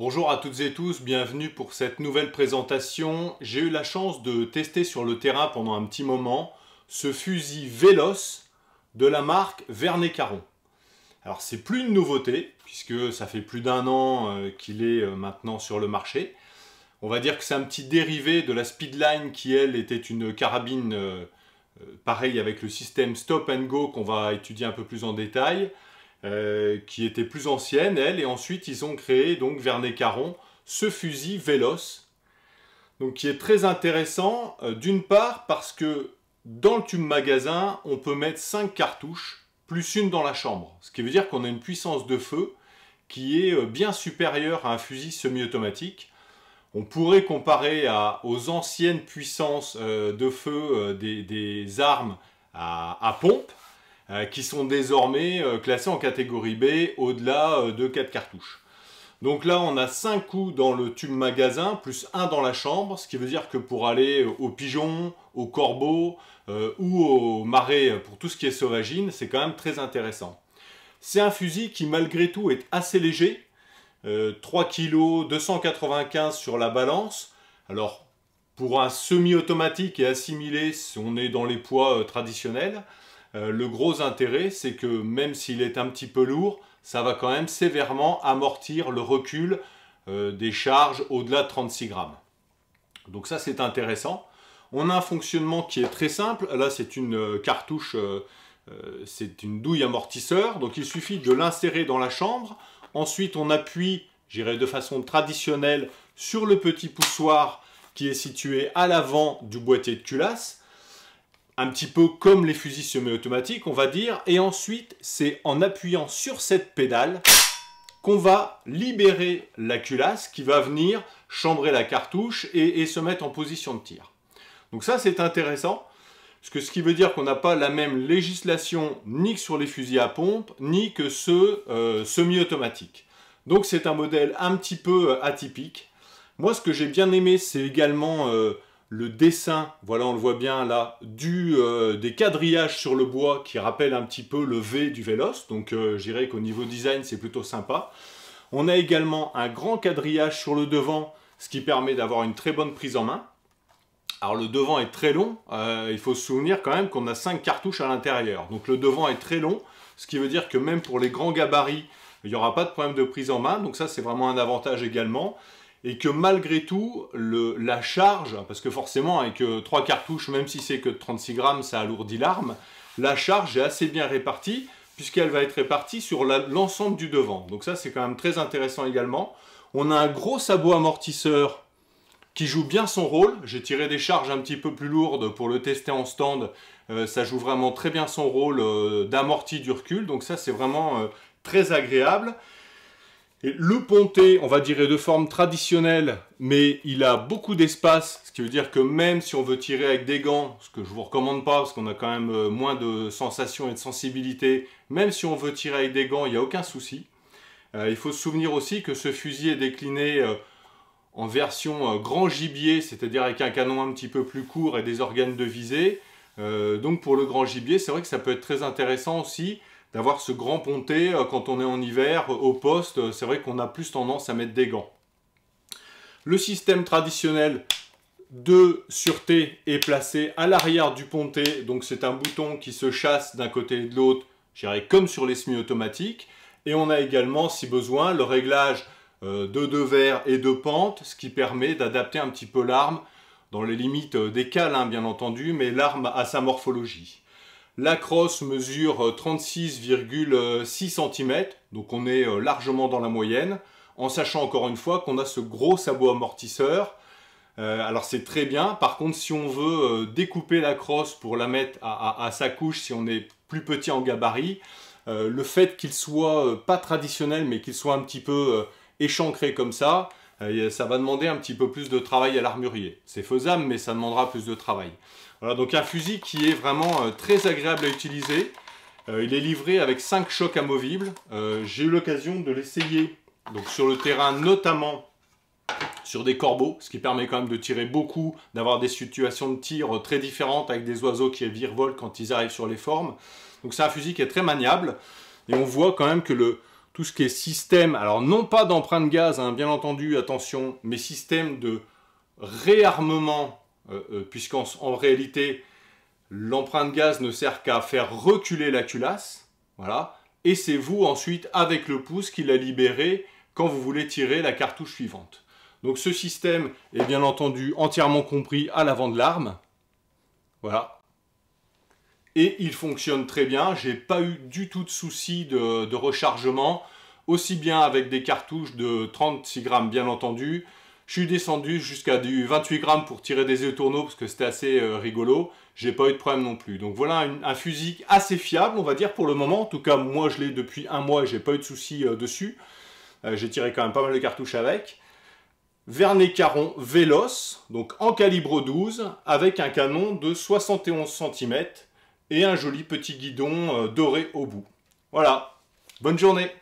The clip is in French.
Bonjour à toutes et tous, bienvenue pour cette nouvelle présentation. J'ai eu la chance de tester sur le terrain pendant un petit moment ce fusil Véloce de la marque Vernet Caron. Alors c'est plus une nouveauté puisque ça fait plus d'un an euh, qu'il est euh, maintenant sur le marché. On va dire que c'est un petit dérivé de la Speedline qui elle était une carabine euh, pareille avec le système stop and go qu'on va étudier un peu plus en détail. Euh, qui était plus ancienne, elle, et ensuite ils ont créé, donc Vernet Caron, ce fusil Véloce, donc qui est très intéressant, euh, d'une part parce que dans le tube magasin, on peut mettre 5 cartouches, plus une dans la chambre, ce qui veut dire qu'on a une puissance de feu qui est euh, bien supérieure à un fusil semi-automatique. On pourrait comparer aux anciennes puissances de feu des, armes à pompe, euh, qui sont désormais euh, classés en catégorie B au-delà euh, de 4 cartouches. Donc là, on a 5 coups dans le tube magasin, plus 1 dans la chambre, ce qui veut dire que pour aller aux pigeons, aux corbeaux ou aux marais, pour tout ce qui est sauvagine, c'est quand même très intéressant. C'est un fusil qui, malgré tout, est assez léger. 3 kg, 295 sur la balance. Alors, pour un semi-automatique et assimilé, on est dans les poids traditionnels. Euh, le gros intérêt, c'est que même s'il est un petit peu lourd, ça va quand même sévèrement amortir le recul euh, des charges au-delà de 36 grammes. Donc ça, c'est intéressant. On a un fonctionnement qui est très simple. Là, c'est une euh, cartouche, c'est une douille amortisseur. Donc il suffit de l'insérer dans la chambre. Ensuite, on appuie, j'irai de façon traditionnelle, sur le petit poussoir qui est situé à l'avant du boîtier de culasse un petit peu comme les fusils semi-automatiques, on va dire. Et ensuite, c'est en appuyant sur cette pédale qu'on va libérer la culasse qui va venir chambrer la cartouche et, se mettre en position de tir. Donc ça, c'est intéressant. Parce que ce qui veut dire qu'on n'a pas la même législation ni que sur les fusils à pompe, ni que ceux euh, semi-automatiques. Donc c'est un modèle un petit peu euh, atypique. Moi, ce que j'ai bien aimé, c'est également euh, le dessin, voilà on le voit bien là, du, euh, des quadrillages sur le bois qui rappellent un petit peu le V du Véloce, donc j'irai euh, je dirais qu'au niveau design c'est plutôt sympa. On a également un grand quadrillage sur le devant, ce qui permet d'avoir une très bonne prise en main. Alors le devant est très long, euh, il faut se souvenir quand même qu'on a 5 cartouches à l'intérieur, donc le devant est très long, ce qui veut dire que même pour les grands gabarits, il n'y aura pas de problème de prise en main, donc ça c'est vraiment un avantage également et que malgré tout, la charge, parce que forcément avec hein, trois 3 cartouches, même si c'est que 36 grammes, ça alourdit l'arme, la charge est assez bien répartie, puisqu'elle va être répartie sur l'ensemble du devant. Donc ça c'est quand même très intéressant également. On a un gros sabot amortisseur qui joue bien son rôle. J'ai tiré des charges un petit peu plus lourdes pour le tester en stand. Euh, ça joue vraiment très bien son rôle euh, d'amorti du recul. Donc ça c'est vraiment euh, très agréable le ponté, on va dire, est de forme traditionnelle, mais il a beaucoup d'espace, ce qui veut dire que même si on veut tirer avec des gants, ce que je vous recommande pas, parce qu'on a quand même euh, moins de sensations et de sensibilité, même si on veut tirer avec des gants, il n'y a aucun souci. Euh, il faut se souvenir aussi que ce fusil est décliné euh, en version grand gibier, c'est-à-dire avec un canon un petit peu plus court et des organes de visée. donc pour le grand gibier, c'est vrai que ça peut être très intéressant aussi, d'avoir ce grand ponté euh, quand on est en hiver euh, au poste. Euh, c'est vrai qu'on a plus tendance à mettre des gants. Le système traditionnel de sûreté est placé à l'arrière du ponté, donc c'est un bouton qui se chasse d'un côté et de l'autre, comme sur les semi-automatiques. Et on a également, si besoin, le réglage de deux verres et de pente, ce qui permet d'adapter un petit peu l'arme, dans les limites des cales hein, bien entendu, mais l'arme à sa morphologie. La crosse mesure 36,6 euh, cm, donc on est euh, largement dans la moyenne, en sachant encore une fois qu'on a ce gros sabot amortisseur. Euh, alors c'est très bien, par contre si on veut découper la crosse pour la mettre à, sa couche, si on est plus petit en gabarit, le fait qu'il soit pas traditionnel mais qu'il soit un petit peu échancré comme ça, euh, ça va demander un petit peu plus de travail à l'armurier. C'est faisable, mais ça demandera plus de travail. Voilà, donc un fusil qui est vraiment euh, très agréable à utiliser. Euh, il est livré avec 5 chocs amovibles. J'ai eu l'occasion de l'essayer donc sur le terrain, notamment sur des corbeaux, ce qui permet quand même de tirer beaucoup, d'avoir des situations de tir très différentes avec des oiseaux qui virevoltent quand ils arrivent sur les formes. Donc c'est un fusil qui est très maniable et on voit quand même que le, tout ce qui est système, alors non pas d'empreinte gaz, hein, bien entendu, attention, mais système de réarmement, euh, euh, puisqu'en en réalité, l'empreinte gaz ne sert qu'à faire reculer la culasse, voilà, et c'est vous ensuite, avec le pouce, qui la libérez quand vous voulez tirer la cartouche suivante. Donc ce système est bien entendu entièrement compris à l'avant de l'arme, voilà, et il fonctionne très bien. J'ai pas eu du tout de souci de, rechargement, aussi bien avec des cartouches de 36 grammes bien entendu. Je suis descendu jusqu'à du 28 grammes pour tirer des œufs tourneaux parce que c'était assez rigolo. Euh, rigolo. J'ai pas eu de problème non plus. Donc voilà un fusil assez fiable, on va dire pour le moment. En tout cas, moi je l'ai depuis un mois et j'ai pas eu de souci euh, dessus. Euh, j'ai tiré quand même pas mal de cartouches avec. Vernet Caron Véloce, donc en calibre 12, avec un canon de 71 cm et un joli petit guidon euh, doré au bout. Voilà, bonne journée